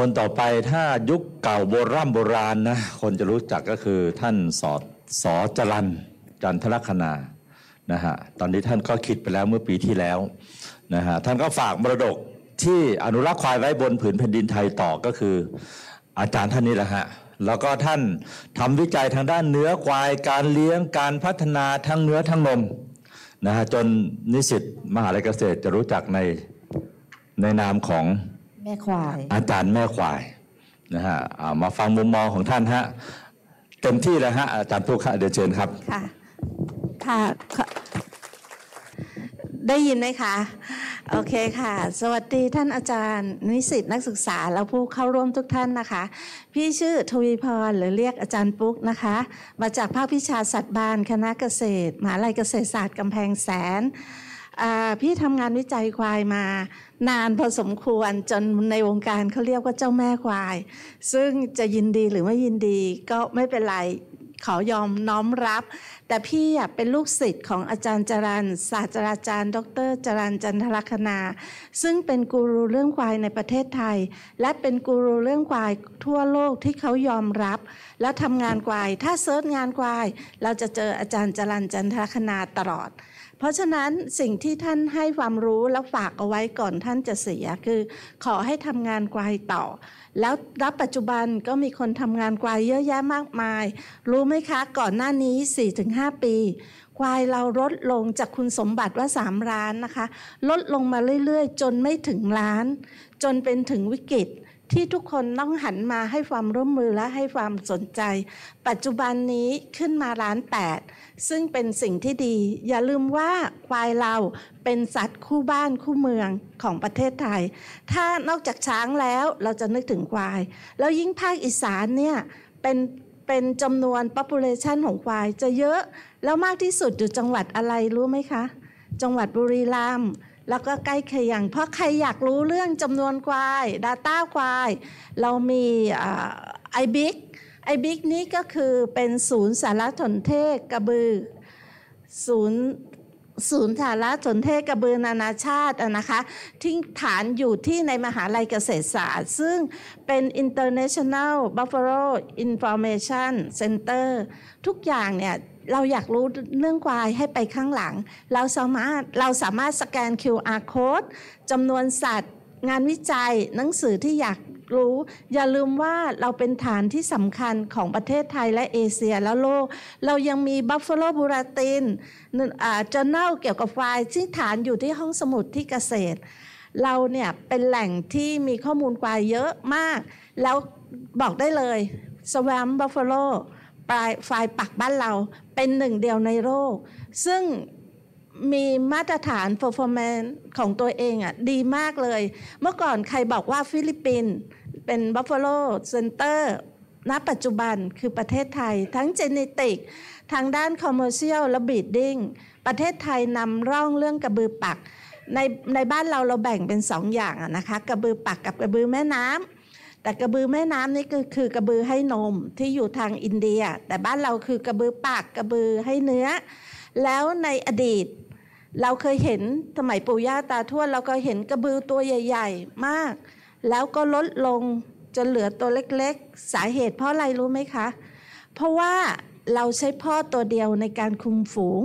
คนต่อไปถ้ายุคเก่าโบราณโบราณนะคนจะรู้จักก็คือท่านสอดสอจรัน จันทรคณานะฮะตอนนี้ท่านก็คิดไปแล้วเมื่อปีที่แล้วนะฮะท่านก็ฝากมรดกที่อนุรักษ์ควายไว้บนผืนแผ่นดินไทยต่อก็คืออาจารย์ท่านนี้แหละฮะแล้วก็ท่านทำวิจัยทางด้านเนื้อควายการเลี้ยงการพัฒนาทั้งเนื้อทั้งนมนะฮะจนนิสิตมหาลัยเกษตรจะรู้จักในในนามของแม่ควายอาจารย์แม่ควายนะฮะมาฟังมุมมองของท่านฮะเต็มที่แล้วฮะอาจารย์ผูกค่ะเดี๋ยวเชิญครับค่ะค่ะได้ยินไหมคะโอเคค่ะสวัสดีท่านอาจารย์ นิสิตนักศึกษาและผู้เข้าร่วมทุกท่านนะคะ พี่ชื่อทวีพรหรือเรียกอาจารย์ปุ๊กนะคะ มาจากภาควิชาสัตว์บาน คณะเกษตรมหาลัยเกษตรศาสตร์กำแพงแสนพี่ทำงานวิจัยควายมานานพอสมควรจนในวงการเขาเรียกว่าเจ้าแม่ควาย ซึ่งจะยินดีหรือไม่ยินดีก็ไม่เป็นไรขอยอมน้อมรับ แต่พี่เป็นลูกศิษย์ของอาจารย์จรันศาสตราจารย์ ดร จรันจันทลักษณาซึ่งเป็นกูรูเรื่องควายในประเทศไทย และเป็นกูรูเรื่องควายทั่วโลกที่เขายอมรับ และทำงานควาย ถ้าเซิร์ชงานควายเราจะเจออาจารย์จรันจันทลักษณาตลอดราะฉะนั้นสิ่งที่ท่านให้ความรู้แล้วฝากเอาไว้ก่อนท่านจะเสีย คือขอให้ทำงานไกลต่อ แล้วรับปัจจุบันก็มีคนทำงานวายเยอะแยะมากมาย รู้ไหมคะก่อนหน้านี้ 4-5 ปี ควายเราลดลงจากคุณสมบัติว่า3ล้านนะคะ ลดลงมาเรื่อยๆ จนไม่ถึงล้าน จนเป็นถึงวิกฤตที่ทุกคนต้องหันมาให้ความร่วมมือและให้ความสนใจ ปัจจุบันนี้ขึ้นมาล้านแปดซึ่งเป็นสิ่งที่ดี อย่าลืมว่าควายเราเป็นสัตว์คู่บ้านคู่เมืองของประเทศไทย ถ้านอกจากช้างแล้วเราจะนึกถึงควายแล้วยิ่งภาคอีสานเนี่ยเป็นเป็นจำนวน population ของควาย จะเยอะแล้วมากที่สุดอยู่จังหวัดอะไรรู้ไหมคะ จังหวัดบุรีรัมย์แล้วก็ใกล้เคียงเพราะใครอยากรู้เรื่องจำนวนควาย Data ควาย เรามีไอบิ๊กไอบิ๊กนี้ก็คือเป็นศูนย์สารสนเทศกระบือ ศูนย์ศูนย์สารสนเทศกระบือนานาชาตินะคะที่ฐานอยู่ที่ในมหาลัยเกษตรศาสตร์ ซึ่งเป็น International Buffalo Information Center ทุกอย่างเนี่ยเราอยากรู้เรื่องควายให้ไปข้างหลังเราสามารถเราสามารถสแกน QR code จำนวนสัตว์ งานวิจัยหนังสือที่อยากรู้ อย่าลืมว่าเราเป็นฐานที่สำคัญของประเทศไทยและเอเชียและโลก เรายังมีบัฟเฟโลบูร i ติน journal เกี่ยวกับควายที่ฐานอยู่ที่ห้องสมุดที่เกษตร เราเนี่ยเป็นแหล่งที่มีข้อมูลควายเยอะมาก แล้วบอกได้เลยสวมบัฟเฟโลปลายายปักบ้านเราเป็นหนึ่งเดียวในโลกซึ่งมีมาตรฐาน performance ของตัวเองอะ่ะดีมากเลย เมื่อก่อนใครบอกว่าฟิลิปปินส์เป็น Buffalo Center ณปัจจุบันคือประเทศไทย ทั้งเจเนติกทางด้านคอมเมอร์เชียลและบีดดิ้งประเทศไทยนำร่องเรื่องกระบือปักในในบ้านเราเราแบ่งเป็นสองอย่างนะคะ กระบือปักกับกระบือแม่น้ำแต่กระบือแม่น้ำนี่คือกระบือให้นมที่อยู่ทางอินเดีย แต่บ้านเราคือกระบือ ปากกระบือให้เนื้อ แล้วในอดีต เราเคยเห็นสมัยปู่ย่าตาทวดเราก็เห็นกระบือตัวใหญ่ๆมาก แล้วก็ลดลงจนเหลือตัวเล็กๆ สาเหตุเพราะอะไรรู้ไหมคะเพราะว่าเราใช้พ่อตัวเดียวในการคุมฝูง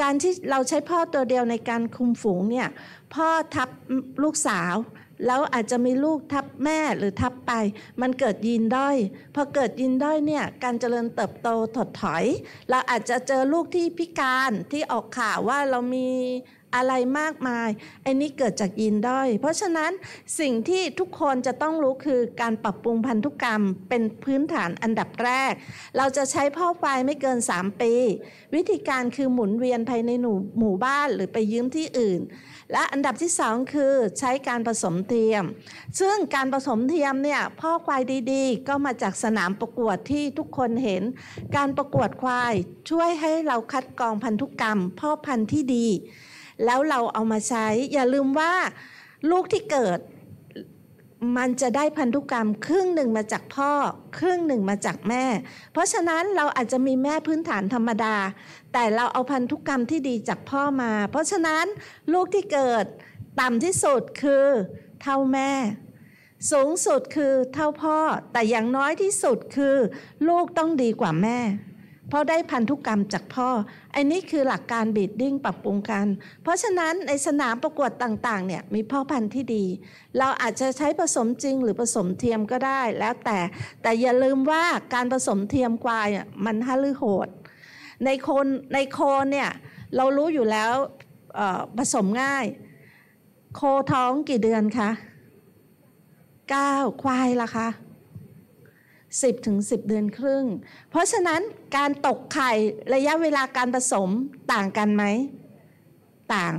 การที่เราใช้พ่อตัวเดียวในการคุมฝูงเนี่ยพ่อทับลูกสาวแล้วอาจจะมีลูกทับแม่หรือทับไป มันเกิดยีนด้อยพอเกิดยีนด้อยเนี่ยการเจริญเติบโตถดถอยเราอาจจะเจอลูกที่พิการที่ออกข่าวว่าเรามีอะไรมากมายไอ้นี้เกิดจากยีนด้อยเพราะฉะนั้นสิ่งที่ทุกคนจะต้องรู้คือการปรับปรุงพันธุกรรม เป็นพื้นฐานอันดับแรก เราจะใช้พ่อไฟไม่เกิน 3 ปี วิธีการคือหมุนเวียนภายในหมู่บ้านหรือไปยืมที่อื่นและอันดับที่2คือใช้การผสมเทียม ซึ่งการผสมเทียมเนี่ยพ่อควายดีๆ ก็มาจากสนามประกวดที่ทุกคนเห็น การประกวดควายช่วยให้เราคัดกรองพันธุกรรม พ่อพันธุ์ที่ดี แล้วเราเอามาใช้อย่าลืมว่าลูกที่เกิดมันจะได้พันธุกรรมครึ่งหนึ่งมาจากพ่อ ครึ่งหนึ่งมาจากแม่ เพราะฉะนั้นเราอาจจะมีแม่พื้นฐานธรรมดา แต่เราเอาพันธุกรรมที่ดีจากพ่อมา เพราะฉะนั้นลูกที่เกิด ต่ำที่สุดคือ เท่าแม่ สูงสุดคือเท่าพ่อ แต่อย่างน้อยที่สุดคือ ลูกต้องดีกว่าแม่เพราะได้พันธุกรรมจากพ่อ อันนี้คือหลักการบีดดิ้งปรับปรุงกัน เพราะฉะนั้นในสนามประกวดต่างๆเนี่ยมีพ่อพันธุ์ที่ดี เราอาจจะใช้ผสมจริงหรือผสมเทียมก็ได้ แล้วแต่แต่อย่าลืมว่าการผสมเทียมควายมันฮัลือโหด ในคนในโคนเนี่ย เรารู้อยู่แล้วผสมง่าย โคท้องกี่เดือนคะ9 ควายละคะ10ถึง10เดือนครึ่ง เพราะฉะนั้นการตกไข่ระยะเวลาการผสมต่างกันไหม ต่าง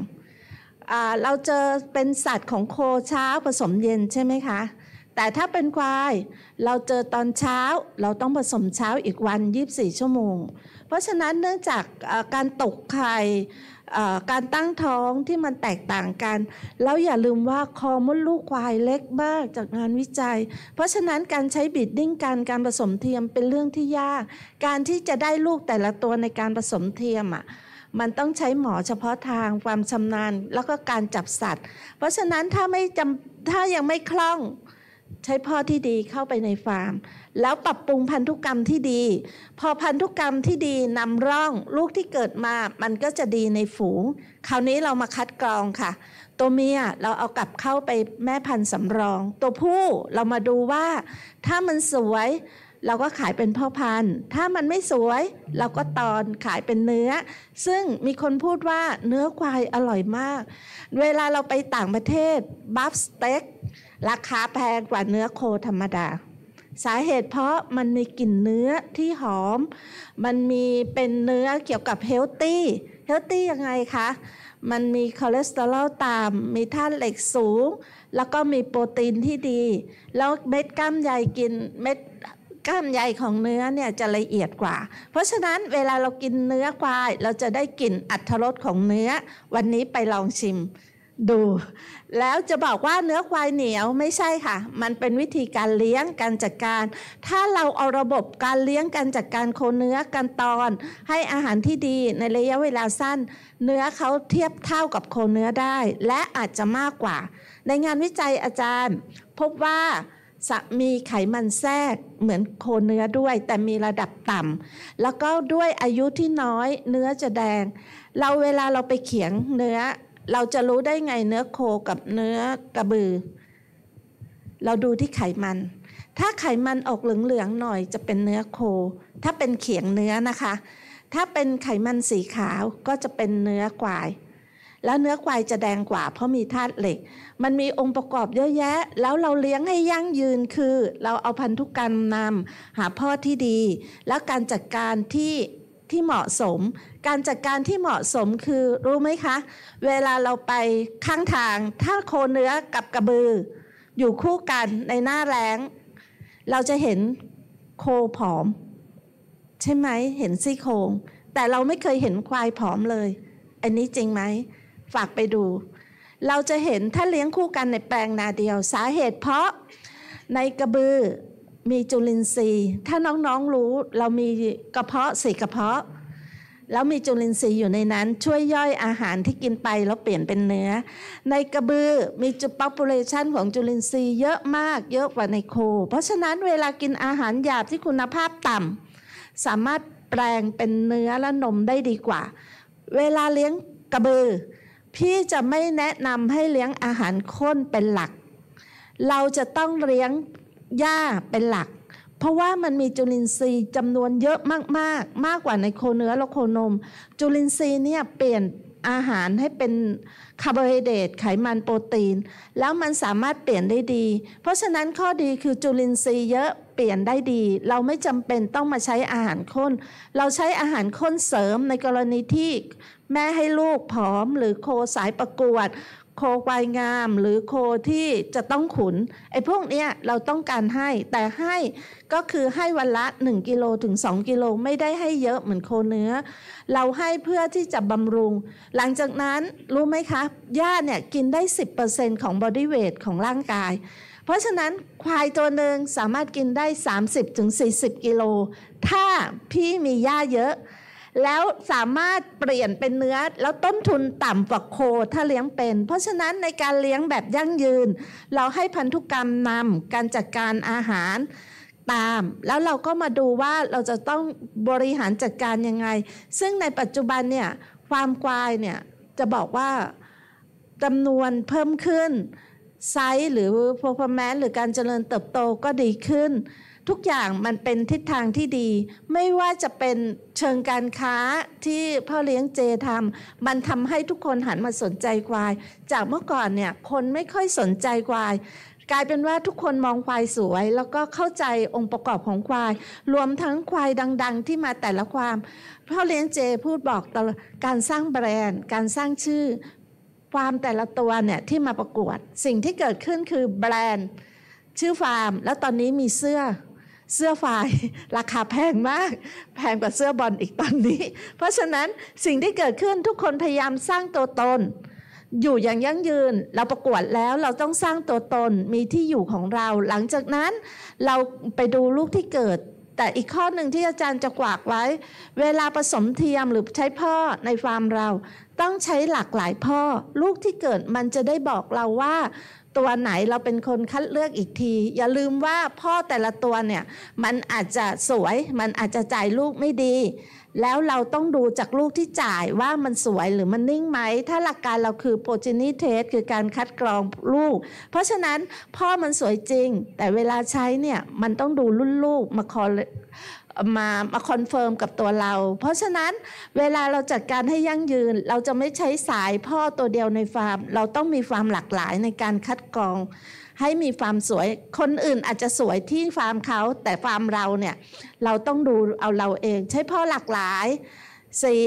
เราเจอเป็นสัตว์ของโคเช้าผสมเย็นใช่ไหมคะแต่ถ้าเป็นควาย เราเจอตอนเช้าเราต้องผสมเช้าอีกวัน 24 ชั่วโมง เพราะฉะนั้นเนื่องจากการตกไข่การตั้งท้องที่มันแตกต่างกันแล้วอย่าลืมว่าคอมดลูกควายเล็กมากจากงานวิจัย เพราะฉะนั้นการใช้บิดดิ้งการการผสมเทียมเป็นเรื่องที่ยาก การที่จะได้ลูกแต่ละตัวในการผสมเทียมอ่ะมันต้องใช้หมอเฉพาะทางความชำนาญแล้วก็การจับสัตว์ เพราะฉะนั้นถ้าไม่จำถ้ายังไม่คล่องใช้พ่อที่ดีเข้าไปในฟาร์ม แล้วปรับปรุงพันธุกรรมที่ดี พอพันธุกรรมที่ดีนำร่องลูกที่เกิดมา มันก็จะดีในฝูง คราวนี้เรามาคัดกรองค่ะตัวเมียเราเอากลับเข้าไปแม่พันธุ์สำรอง ตัวผู้เรามาดูว่า ถ้ามันสวย เราก็ขายเป็นพ่อพันธุ์ ถ้ามันไม่สวย เราก็ตอนขายเป็นเนื้อ ซึ่งมีคนพูดว่าเนื้อควายอร่อยมากเวลาเราไปต่างประเทศบัฟสเต็กราคาแพงกว่าเนื้อโคธรรมดา สาเหตุเพราะมันมีกลิ่นเนื้อที่หอม มันมีเป็นเนื้อเกี่ยวกับเฮลตี้เฮลตี้ยังไงคะ มันมีคอเลสเตอรอลต่ำมีธาตุเหล็กสูง แล้วก็มีโปรตีนที่ดี แล้วเม็ดกล้ามใยกินเม็ดกล้ามใยของเนื้อเนี่ยจะละเอียดกว่า เพราะฉะนั้นเวลาเรากินเนื้อควาย เราจะได้กลิ่นอัตรรสของเนื้อวันนี้ไปลองชิมดูแล้วจะบอกว่าเนื้อควายเหนียวไม่ใช่ค่ะ มันเป็นวิธีการเลี้ยงการจัดการ ถ้าเราเอาระบบการเลี้ยงการจัดการโคเนื้อกันตอน ให้อาหารที่ดีในระยะเวลาสั้น เนื้อเขาเทียบเท่ากับโคเนื้อได้ และอาจจะมากกว่า ในงานวิจัยอาจารย์ พบว่าจะมีไขมันแทรกเหมือนโคเนื้อด้วย แต่มีระดับต่ำแล้วก็ด้วยอายุที่น้อยเนื้อจะแดง เราเวลาเราไปเขียงเนื้อเราจะรู้ได้ไงเนื้อโคกับเนื้อกระบือเราดูที่ไขมัน ถ้าไขมันออกเหลืองๆหน่อยจะเป็นเนื้อโค ถ้าเป็นเขียงเนื้อนะคะ ถ้าเป็นไขมันสีขาวก็จะเป็นเนื้อควาย แล้วเนื้อควายจะแดงกว่าเพราะมีธาตุเหล็ก มันมีองค์ประกอบเยอะแยะ แล้วเราเลี้ยงให้ยั่งยืนคือ เราเอาพันธุกรรมนำหาพ่อที่ดี แล้วการจัดการที่ที่เหมาะสมการจัดการที่เหมาะสมคือรู้ไหมคะ เวลาเราไปข้างทางถ้าโคเนื้อกับกระบือ อยู่คู่กันในหน้าแรงเราจะเห็นโคผอม ใช่ไหม เห็นซี่โครงแต่เราไม่เคยเห็นควายผอมเลย อันนี้จริงไหม ฝากไปดู เราจะเห็นถ้าเลี้ยงคู่กันในแปลงนาเดียว สาเหตุเพราะในกระบือมีจุลินทรีย์ ถ้าน้องๆรู้เรามีกระเพาะสี่กระเพาะ แล้วมีจุลินทรีย์อยู่ในนั้นช่วยย่อยอาหารที่กินไปแล้วเปลี่ยนเป็นเนื้อ ในกระบือมีจุ population ของจุลินทรีย์เยอะมากเยอะกว่าในโคเพราะฉะนั้นเวลากินอาหารหยาบที่คุณภาพต่ำสามารถแปลงเป็นเนื้อและนมได้ดีกว่า เวลาเลี้ยงกระบือ พี่จะไม่แนะนำให้เลี้ยงอาหารข้นเป็นหลัก เราจะต้องเลี้ยงหญ้าเป็นหลัก เพราะว่ามันมีจุลินทรีย์จำนวนเยอะมากๆมากมากกว่าในโคเนื้อและโคนม จุลินทรีย์เนี่ยเปลี่ยนอาหารให้เป็นคาร์โบไฮเดรตไขมันโปรตีน แล้วมันสามารถเปลี่ยนได้ดี เพราะฉะนั้นข้อดีคือจุลินทรีย์เยอะเปลี่ยนได้ดี เราไม่จำเป็นต้องมาใช้อาหารข้น เราใช้อาหารข้นเสริมในกรณีที่ แม่ให้ลูกผอม หรือโคสายประกวดโคควายงามหรือโคที่จะต้องขุนไอ้พวกเนี้ยเราต้องการให้แต่ให้ก็คือให้วันละ 1กิโลถึง 2กิโลไม่ได้ให้เยอะเหมือนโคเนื้อ เราให้เพื่อที่จะบำรุง หลังจากนั้นรู้ไหมคะหญ้าเนี่ยกินได้ 10%ของบอดี้เวทของร่างกาย เพราะฉะนั้นควายตัวหนึ่งสามารถกินได้ 30-40กิโล ถ้าพี่มีหญ้าเยอะแล้วสามารถเปลี่ยนเป็นเนื้อ แล้วต้นทุนต่ำกว่าโค ถ้าเลี้ยงเป็น เพราะฉะนั้นในการเลี้ยงแบบยั่งยืน เราให้พันธุกรรมนำการจัดการอาหารตาม แล้วเราก็มาดูว่าเราจะต้องบริหารจัดการยังไง ซึ่งในปัจจุบันเนี่ยฟาร์มควายเนี่ยจะบอกว่าจำนวนเพิ่มขึ้น ไซส์ หรือ performance หรือการเจริญเติบโตก็ดีขึ้นทุกอย่างมันเป็นทิศทางที่ดี ไม่ว่าจะเป็นเชิงการค้าที่พ่อเลี้ยงเจทำมันทำให้ทุกคนหันมาสนใจควาย จากเมื่อก่อนเนี่ยคนไม่ค่อยสนใจควาย กลายเป็นว่าทุกคนมองควายสวย แล้วก็เข้าใจองค์ประกอบของควาย รวมทั้งควายดัง ๆ ที่มาแต่ละความพ่อเลี้ยงเจพูดบอกตการสร้างแบรนด์ การสร้างชื่อความแต่ละตัวเนี่ยที่มาประกวดสิ่งที่เกิดขึ้นคือแบรนด์ชื่อฟาร์ม แล้วตอนนี้มีเสื้อเสื้อฝ่ายราคาแพงมาก แพงกว่าเสื้อบอลอีกตอนนี้ เพราะฉะนั้นสิ่งที่เกิดขึ้นทุกคนพยายามสร้างตัวตน อยู่อย่างยั่งยืน เราประกวดแล้วเราต้องสร้างตัวตนมีที่อยู่ของเรา หลังจากนั้นเราไปดูลูกที่เกิด แต่อีกข้อหนึ่งที่อาจารย์จะกวากไว้ เวลาผสมเทียมหรือใช้พ่อในฟาร์มเรา ต้องใช้หลากหลายพ่อ ลูกที่เกิดมันจะได้บอกเราว่าตัวไหนเราเป็นคนคัดเลือกอีกที อย่าลืมว่าพ่อแต่ละตัวเนี่ยมันอาจจะสวยมันอาจจะจ่ายลูกไม่ดี แล้วเราต้องดูจากลูกที่จ่ายว่ามันสวยหรือมันนิ่งไหม ถ้าหลักการเราคือโปรเจนิเทสคือการคัดกรองลูก เพราะฉะนั้นพ่อมันสวยจริง แต่เวลาใช้เนี่ยมันต้องดูรุ่นลูกมาคอมามาคอนเฟิร์มกับตัวเรา เพราะฉะนั้นเวลาเราจัดการให้ยั่งยืน เราจะไม่ใช้สายพ่อตัวเดียวในฟาร์ม เราต้องมีฟาร์มหลากหลายในการคัดกรอง ให้มีฟาร์มสวย คนอื่นอาจจะสวยที่ฟาร์มเขา แต่ฟาร์มเราเนี่ย เราต้องดูเอาเราเอง ใช้พ่อหลากหลาย สี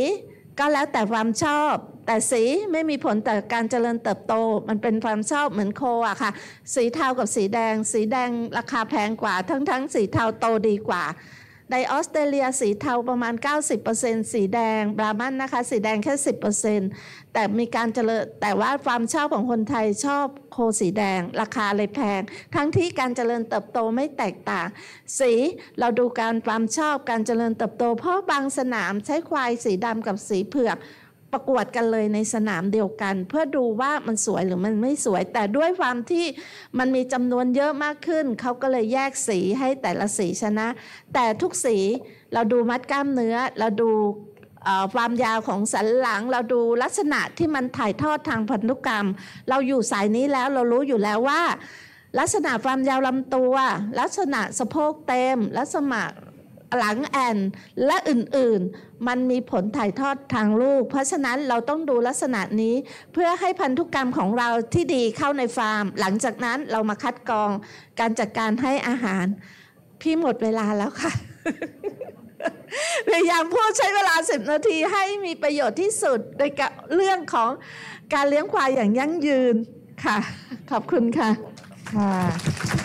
ก็แล้วแต่ความชอบ แต่สีไม่มีผลต่อการเจริญเติบโต มันเป็นความชอบเหมือนโคอะค่ะ สีเทากับสีแดง สีแดงราคาแพงกว่า ทั้งๆสีเทาโตดีกว่าไดออสเตรเลียสีเทาประมาณ 90%สีแดง บรามันนะคะ สีแดงแค่ 10%แต่มีการเจริญแต่ว่าความชอบของคนไทยชอบ โคสีแดง ราคาเลยแพง ทั้งที่การเจริญเติบโตไม่แตกต่าง สีเราดูการความชอบ การเจริญเติบโต เพราะบางสนามใช้ควายสีดำกับสีเผือกประกวดกันเลยในสนามเดียวกัน เพื่อดูว่ามันสวยหรือมันไม่สวย แต่ด้วยความที่มันมีจำนวนเยอะมากขึ้นเขาก็เลยแยกสีให้แต่ละสีชนะ แต่ทุกสีเราดูมัดกล้ามเนื้อเราดูความยาวของสันหลัง เราดูลักษณะที่มันถ่ายทอดทางพันธุกรรม เราอยู่สายนี้แล้วเรารู้อยู่แล้วว่า ลักษณะความยาวลำตัว ลักษณะสะโพกเต็มลักษณะหลังแอนและอื่นๆมันมีผลถ่ายทอดทางลูก เพราะฉะนั้นเราต้องดูลักษณะนี้ เพื่อให้พันธุกรรมของเราที่ดีเข้าในฟาร์ม หลังจากนั้นเรามาคัดกรองการจัดการให้อาหารพี่หมดเวลาแล้วค่ะพยายามพูดใช้เวลาสิบนาทีให้มีประโยชน์ที่สุดในเรื่องของการเลี้ยงควายอย่างยั่งยืนค่ะ ขอบคุณค่ะค่ะ